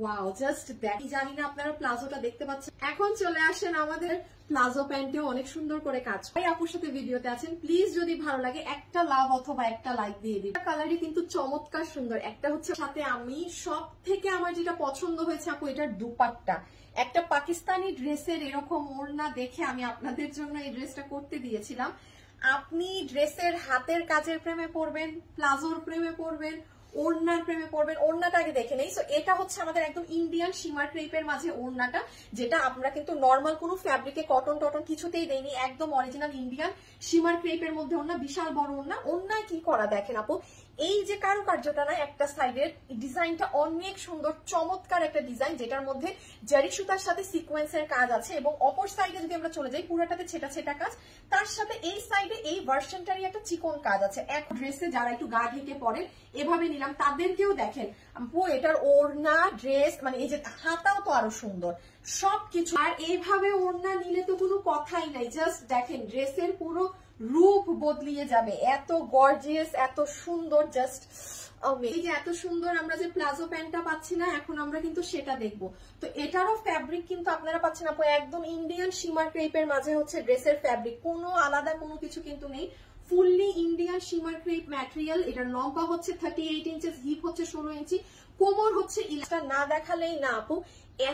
wow just দেখ জানি না আপনারা প্লাজোটা দেখতে পাচ্ছেন এখন চলে আসেন আমাদের প্লাজো প্যান্টেও অনেক সুন্দর করে কাজ ভাই আপুর সাথে ভিডিওতে আছেন প্লিজ যদি ভালো লাগে একটা লাভ অথবা একটা লাইক দিয়ে দিন কালারই কিন্তু চমৎকার সুন্দর একটা হচ্ছে সাথে আমি সব থেকে আমার যেটা পছন্দ হয়েছে আপু এটার দুপাটটা একটা পাকিস্তানি ড্রেসের এরকম ওড়না দেখে আমি আপনাদের জন্য এই ড্রেসটা করতে দিয়েছিলাম আপনি ড্রেসের হাতের কাজের প্রেমে পড়বেন প্লাজোর প্রেমে পড়বেন ওড়নার প্রেমে পড়বেন ওড়নাটা আগে দেখে নেই সো এটা হচ্ছে আমাদের একদম ইন্ডিয়ান সীমার ক্রেপের মাঝে ওড়নাটা যেটা আমরা কিন্তু নর্মাল কোনো ফ্যাব্রিকে কটন টটন কিছুতেই দেইনি একদম অরিজিনাল ইন্ডিয়ান সীমার ক্রেপের মধ্যে ওড়না বিশাল বড় ওড়না ওড়নায় কি করা দেখেন আপু এই যে কারুকার্যটা না একটা সাইডের ডিজাইনটা অনেক সুন্দর চমৎকার একটা ডিজাইন যেটার মধ্যে জারি সুতার সাথে সিকোয়েন্সের কাজ আছে এবং অপর সাইডে যদি আমরা চলে যাই পুরাটাতে ছেটা ছেটা কাজ তার সাথে এই সাইডে এই ভার্সনটারই একটা চিকন কাজ আছে এক ড্রেসে যারা একটু গা ঢেকে পড়েন এভাবে নিলাম তাদেরকেও দেখেন এটার ওড়না ড্রেস মানে এই যে হাতাও তো আরো সুন্দর সবকিছু আর এইভাবে ওড়না নিলে তো কোনো কথাই নাই জাস্ট দেখেন ড্রেসের পুরো রূপ বদলিয়ে যাবে এত গর্জিয়াস এত সুন্দর জাস্ট এই যে এত সুন্দর আমরা যে প্লাজো প্যান্টটা পাচ্ছি না এখন আমরা কিন্তু সেটা দেখব তো এটারও ফ্যাব্রিক কিন্তু আপনারা পাচ্ছেন আপু একদম ইন্ডিয়ান সীমার ক্রেপের মাঝে হচ্ছে ড্রেসের ফ্যাব্রিক কোনো আলাদা কোনো কিছু কিন্তু নেই ফুললি ইন্ডিয়ান সীমার ক্রেপ ম্যাটেরিয়াল এটার লম্বা হচ্ছে থার্টি এইট ইঞ্চেস হিপ হচ্ছে ষোলো ইঞ্চি কোমর হচ্ছে ইলটা না দেখালেই না আপু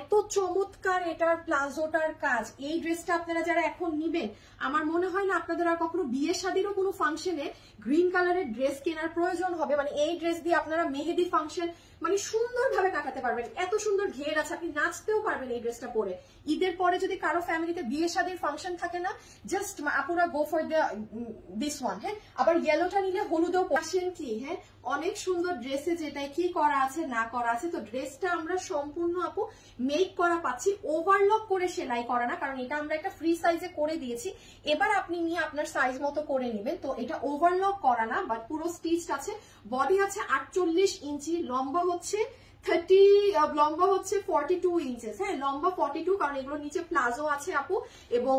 এত চমৎকার এটার প্লাজোটার কাজ এই ড্রেসটা আপনারা যারা এখন নিবেন আমার মনে হয় না আপনাদের আর কখনো বিয়ে শাদীরও কোনো ফাংশনে গ্রিন কালারের ড্রেস কেনার প্রয়োজন হবে মানে এই ড্রেস দিয়ে আপনারা মেহেদি ফাংশন মানে সুন্দরভাবে কাটাতে পারবেন এত সুন্দর ঘের আছে আপনি নাচতেও পারবেন এই ড্রেসটা পরে ঈদের পরে যদি কারো ফ্যামিলিতে বিয়ে শাদীর ফাংশন থাকে না জাস্ট আপনারা go for the this one হ্যাঁ আবার ইয়েলোটা নিলে হলুদও কি হ্যাঁ অনেক সুন্দর ড্রেসে যেটাই কি করা আছে না করা আছে তো ড্রেসটা আমরা সম্পূর্ণ আপু মেক করা পাচ্ছি ওভারলক করে সেলাই করা না কারণ এটা আমরা একটা ফ্রি সাইজে করে দিয়েছি এবার আপনি নিয়ে আপনার সাইজ মতো করে নেবেন তো এটা ওভারলক করা না বাট পুরো স্টিচড আছে বডি আছে আটচল্লিশ ইঞ্চি লম্বা হচ্ছে থার্টি লম্বা হচ্ছে ফর্টি টু ইঞ্চেস হ্যাঁ লম্বা ফর্টি টু কারণ এগুলো নিচে প্লাজো আছে আপু এবং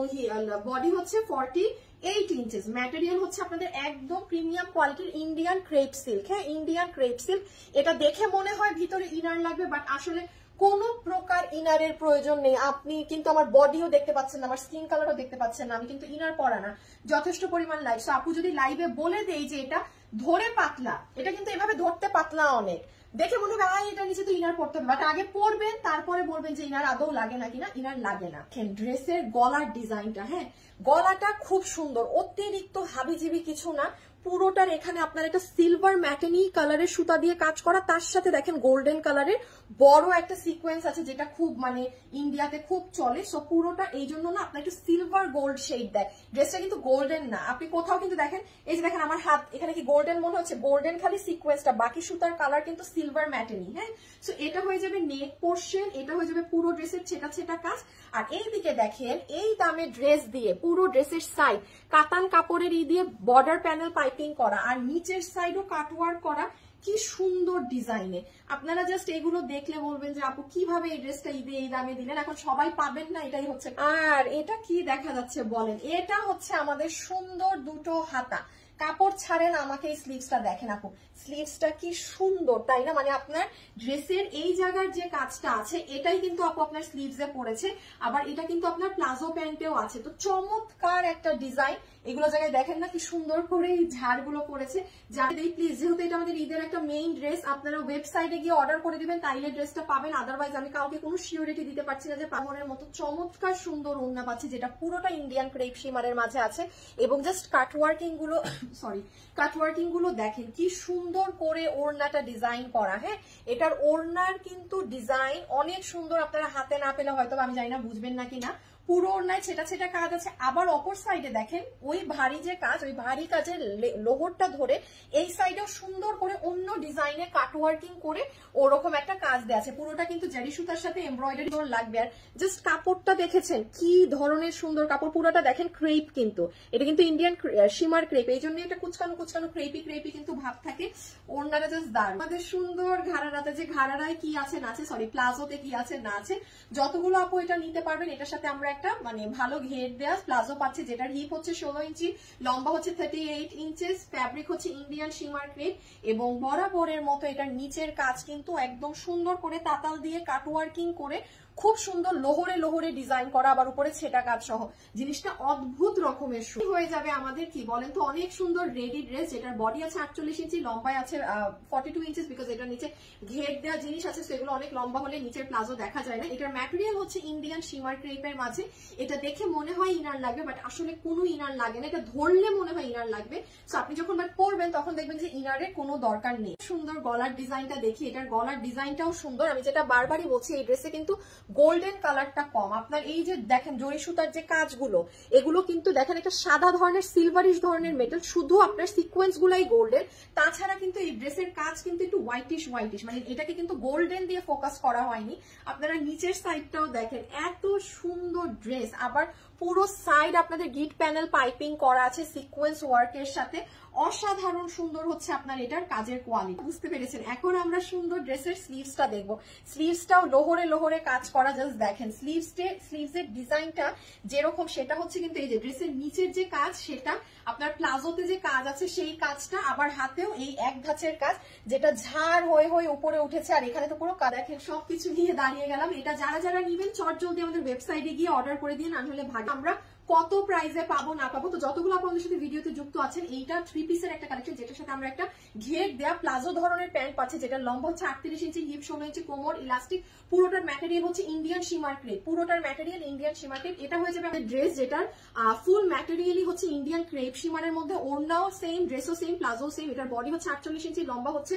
বডি হচ্ছে ফর্টি এইট ইঞ্চেস ম্যাটেরিয়াল হচ্ছে আপনাদের একদম প্রিমিয়াম কোয়ালিটির ইন্ডিয়ান ক্রেপ সিল্ক হ্যাঁ ইন্ডিয়ান ক্রেপ সিল্ক এটা দেখে মনে হয় ভিতরে ইনার লাগবে বাট আসলে কোন প্রকার ইনারের প্রয়োজন নেই আপনি কিন্তু আমার বডিও দেখতে পাচ্ছেন না আমার স্কিন কালারও দেখতে পাচ্ছেন না আমি কিন্তু ইনার পরা না যথেষ্ট পরিমাণ লাইভ সো আপু যদি লাইভে বলে দেই যে এটা ধরে পাতলা এটা কিন্তু এভাবে ধরতে পাতলা অনেক দেখে মনে হবে আয় এটা নিচে তো ইনার পড়তে হবে বাট আগে পরবেন তারপরে বলবেন যে ইনার আদৌ লাগে না কিনা ইনার লাগে না ড্রেসের গলার ডিজাইনটা হ্যাঁ গলাটা খুব সুন্দর অতিরিক্ত হাবিজিবি কিছু না পুরোটার এখানে আপনার একটা সিলভার ম্যাটেনি কালারের সুতা দিয়ে কাজ করা তার সাথে দেখেন গোল্ডেন কালারের বড় একটা সিকোয়েন্স আছে যেটা খুব মানে ইন্ডিয়াতে খুব চলে সো পুরোটা এই জন্য না আপনার একটু সিলভার গোল্ড শেড দেয় ড্রেসটা কিন্তু গোল্ডেন না আপনি কোথাও কিন্তু দেখেন এই যে দেখেন আমার হাত এখানে কি গোল্ডেন মনে হচ্ছে গোল্ডেন খালি সিকোয়েন্সটা বাকি সুতার কালার কিন্তু সিলভার ম্যাটেনি হ্যাঁ সো এটা হয়ে যাবে নেক পোর্শন এটা হয়ে যাবে পুরো ড্রেসের ছেটা ছেটা কাজ আর এই দিকে দেখেন এই দামে ড্রেস দিয়ে পুরো ড্রেসের সাইড কাতান কাপড়ের ই দিয়ে বর্ডার প্যানেল পাই পাইপিং করা আর নিচের সাইডও কাটওয়ার্ক করা কি সুন্দর ডিজাইনে আপনারা জাস্ট এগুলো দেখলে বলবেন যে আপু কিভাবে এই ড্রেসটা ঈদে এই দামে দিলেন এখন সবাই পাবেন না এটাই হচ্ছে আর এটা কি দেখা যাচ্ছে বলেন এটা হচ্ছে আমাদের সুন্দর দুটো হাতা কাপড় ছাড়েন আমাকে এই স্লিভসটা দেখেন আপু স্লিভসটা কি সুন্দর তাই না মানে আপনার ড্রেসের এই জায়গার যে কাজটা আছে এটাই কিন্তু আপু আপনার স্লিভসে পড়েছে আবার এটা কিন্তু আপনার প্লাজো প্যান্টেও আছে তো চমৎকার একটা ডিজাইন এগুলো জায়গায় দেখেন না কি সুন্দর করে এই ঝাড়গুলো পড়েছে যাদের এই প্লিজ যেহেতু এটা আমাদের ঈদের একটা মেইন ড্রেস আপনারা ওয়েবসাইটে গিয়ে অর্ডার করে দিবেন তাইলে ড্রেসটা পাবেন আদারওয়াইজ আমি কাউকে কোনো সিউরিটি দিতে পারছি না যে পাঙনের মতো চমৎকার সুন্দর উন্না পাচ্ছি যেটা পুরোটা ইন্ডিয়ান ক্রেপ সিমারের মাঝে আছে এবং জাস্ট কাটওয়ার্কিং গুলো সরি কাটওয়ার্কিং গুলো দেখেন কি সুন্দর করে ওড়নাটা ডিজাইন করা হ্যাঁ এটার ওড়নার কিন্তু ডিজাইন অনেক সুন্দর আপনারা হাতে না পেলে হয়তো আমি জানি না বুঝবেন না কিনা পুরো ওড়নায় ছেটা ছেটা কাজ আছে আবার অপর সাইডে দেখেন ওই ভারী যে কাজ ওই ভারী কাজের লোহরটা ধরে এই সাইডে সুন্দর করে অন্য ডিজাইনে কাটওয়ার্কিং করে ওরকম একটা কাজ দেওয়া আছে পুরোটা কিন্তু জারি সুতার সাথে এমব্রয়ডারি লাগবে আর জাস্ট কাপড়টা দেখেছেন কি ধরনের সুন্দর কাপড় পুরোটা দেখেন ক্রেপ কিন্তু এটা কিন্তু ইন্ডিয়ান সীমার ক্রেপ এই জন্য এটা কুচকানো কুচকানো ক্রেপি ক্রেপি কিন্তু ভাব থাকে ওনারা জাস্ট দার আমাদের সুন্দর ঘাড়ারাতে যে ঘাড়ারায় কি আছে না আছে সরি প্লাজোতে কি আছে না আছে যতগুলো আপু এটা নিতে পারবেন এটার সাথে আমরা একটা মানে ভালো ঘের দেওয়া প্লাজো পাচ্ছে যেটার হিপ হচ্ছে ষোলো ইঞ্চি লম্বা হচ্ছে থার্টি এইট ইঞ্চেস ফ্যাব্রিক হচ্ছে ইন্ডিয়ান সীমার ক্রেপ এবং বরাবরের মতো এটার নিচের কাজ কিন্তু একদম সুন্দর করে তাতাল দিয়ে কাটওয়ার্কিং করে খুব সুন্দর লোহরে লোহরে ডিজাইন করা আবার উপরে ছেটা কাজ সহ জিনিসটা অদ্ভুত রকমের হয়ে যাবে আমাদের কি বলেন তো অনেক সুন্দর রেডি ড্রেস যেটার বডি আছে আটচল্লিশ ইঞ্চি লম্বায় আছে ফর্টি টু ইঞ্চিস বিকজ এটার নিচে ঘের দেওয়া জিনিস আছে সেগুলো অনেক লম্বা হলে নিচের প্লাজো দেখা যায় না এটার ম্যাটেরিয়াল হচ্ছে ইন্ডিয়ান সিমার ক্রেপের মাঝে এটা দেখে মনে হয় ইনার লাগবে বাট আসলে কোনো ইনার লাগে না এটা ধরলে মনে হয় ইনার লাগবে সো আপনি যখন বাট পরবেন তখন দেখবেন যে ইনারের কোনো দরকার নেই সুন্দর গলার ডিজাইনটা দেখি এটার গলার ডিজাইনটাও সুন্দর আমি যেটা বারবারই বলছি এই ড্রেসে কিন্তু গোল্ডেন কালারটা কম আপনার এই যে দেখেন জরি সুতার যে কাজগুলো এগুলো কিন্তু দেখেন একটা সাদা ধরনের সিলভারিশ ধরনের মেটাল শুধু আপনার সিকোয়েন্স গুলাই গোল্ডেন তাছাড়া কিন্তু এই ড্রেসের কাজ কিন্তু একটু হোয়াইটিশ হোয়াইটিশ মানে এটাকে কিন্তু গোল্ডেন দিয়ে ফোকাস করা হয়নি আপনারা নিচের সাইডটাও দেখেন এত সুন্দর ড্রেস আবার পুরো সাইড আপনাদের গিট প্যানেল পাইপিং করা আছে সিকোয়েন্স ওয়ার্কের সাথে অসাধারণ সুন্দর হচ্ছে আপনার এটার কাজের কোয়ালিটি বুঝতে পেরেছেন এখন আমরা সুন্দর ড্রেসের স্লিভসটা দেখবো স্লিভসটাও লোহরে লোহরে কাজ করা জাস্ট দেখেন স্লিভসের স্লিভসের ডিজাইনটা যেরকম সেটা হচ্ছে কিন্তু এই যে ড্রেসের নিচের যে কাজ সেটা আপনার প্লাজোতে যে কাজ আছে সেই কাজটা আবার হাতেও এই এক ধাঁচের কাজ যেটা ঝাড় হয়ে হয়ে উপরে উঠেছে আর এখানে তো পুরো দেখেন সবকিছু নিয়ে দাঁড়িয়ে গেলাম এটা যারা যারা নিবেন চট জলদি আমাদের ওয়েবসাইটে গিয়ে অর্ডার করে দিন আমি হলে ভাগ আমরা কত প্রাইজে পাবো না পাবো তো যতগুলো আপনাদের সাথে ভিডিওতে যুক্ত আছেন এইটা থ্রি পিসের একটা কালেকশন যেটার সাথে আমরা একটা ঘের দেয়া প্লাজো ধরনের প্যান্ট পাচ্ছি যেটা লম্বা হচ্ছে আটত্রিশ ইঞ্চি হিপ ষোলো ইঞ্চি কোমর ইলাস্টিক পুরোটার ম্যাটেরিয়াল হচ্ছে ইন্ডিয়ান সীমার ক্রেপ পুরোটার ম্যাটেরিয়াল ইন্ডিয়ান সীমার ক্রেপ এটা হয়ে যাবে আমাদের ড্রেস যেটার ফুল ম্যাটেরিয়ালই হচ্ছে ইন্ডিয়ান ক্রেপ সীমারের মধ্যে ওড়নাও সেম ড্রেসও সেম প্লাজো সেম এটার বডি হচ্ছে আটচল্লিশ ইঞ্চি লম্বা হচ্ছে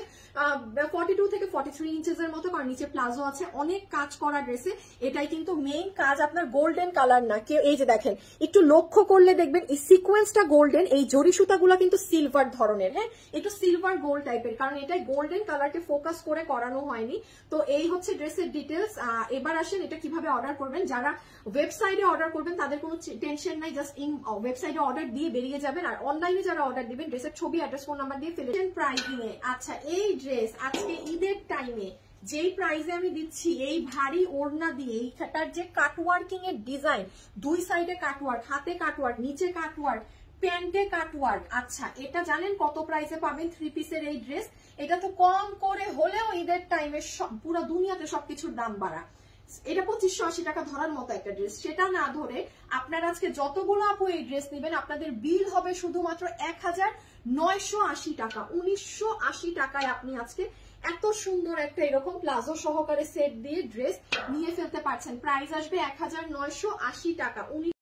ফর্টি টু থেকে ফর্টি থ্রি ইঞ্চেস এর মতো কারণ নিচে প্লাজো আছে অনেক কাজ করা ড্রেসে এটাই কিন্তু মেইন কাজ আপনার গোল্ডেন কালার না কেউ এই যে দেখেন একটু লক্ষ্য করলে দেখবেন এই সিকোয়েন্সটা গোল্ডেন এই জরি সুতাগুলো কিন্তু সিলভার ধরনের হ্যাঁ একটু সিলভার গোল্ড টাইপের কারণ এটাই গোল্ডেন কালারকে ফোকাস করে করানো হয়নি তো এই হচ্ছে ড্রেসের ডিটেলস এবার আসেন এটা কিভাবে অর্ডার করবেন যারা ওয়েবসাইটে অর্ডার করবেন তাদের কোনো টেনশন নাই জাস্ট ইন ওয়েবসাইটে অর্ডার দিয়ে বেরিয়ে যাবেন আর অনলাইনে যারা অর্ডার দিবেন ড্রেসের ছবি অ্যাড্রেস ফোন নাম্বার দিয়ে ফেলেছেন প্রাইস এ আচ্ছা এই ড্রেস আজকে ঈদের টাইমে যেই প্রাইসে আমি দিচ্ছি এই ভারী ওড়না দিয়ে এইটার যে কাটওয়ার্কিং এর ডিজাইন দুই সাইডে কাটওয়ার্ক হাতে কাটওয়ার্ক নিচে কাটওয়ার্ক প্যান্টে কাটওয়ার্ক আচ্ছা এটা জানেন কত প্রাইসে পাবেন থ্রি পিসের এই ড্রেস এটা তো কম করে হলেও ঈদের টাইমে পুরো দুনিয়াতে সবকিছুর দাম বাড়া এটা পঁচিশশো আশি টাকা ধরার মতো একটা ড্রেস সেটা না ধরে আপনার আজকে যতগুলো আপু এই ড্রেস নেবেন আপনাদের বিল হবে শুধুমাত্র এক হাজার নয়শো আশি টাকা উনিশশো আশি টাকায় আপনি আজকে এত সুন্দর একটা এরকম প্লাজো সহকারে সেট দিয়ে ড্রেস নিয়ে ফেলতে পারছেন প্রাইস আসবে এক টাকা উনি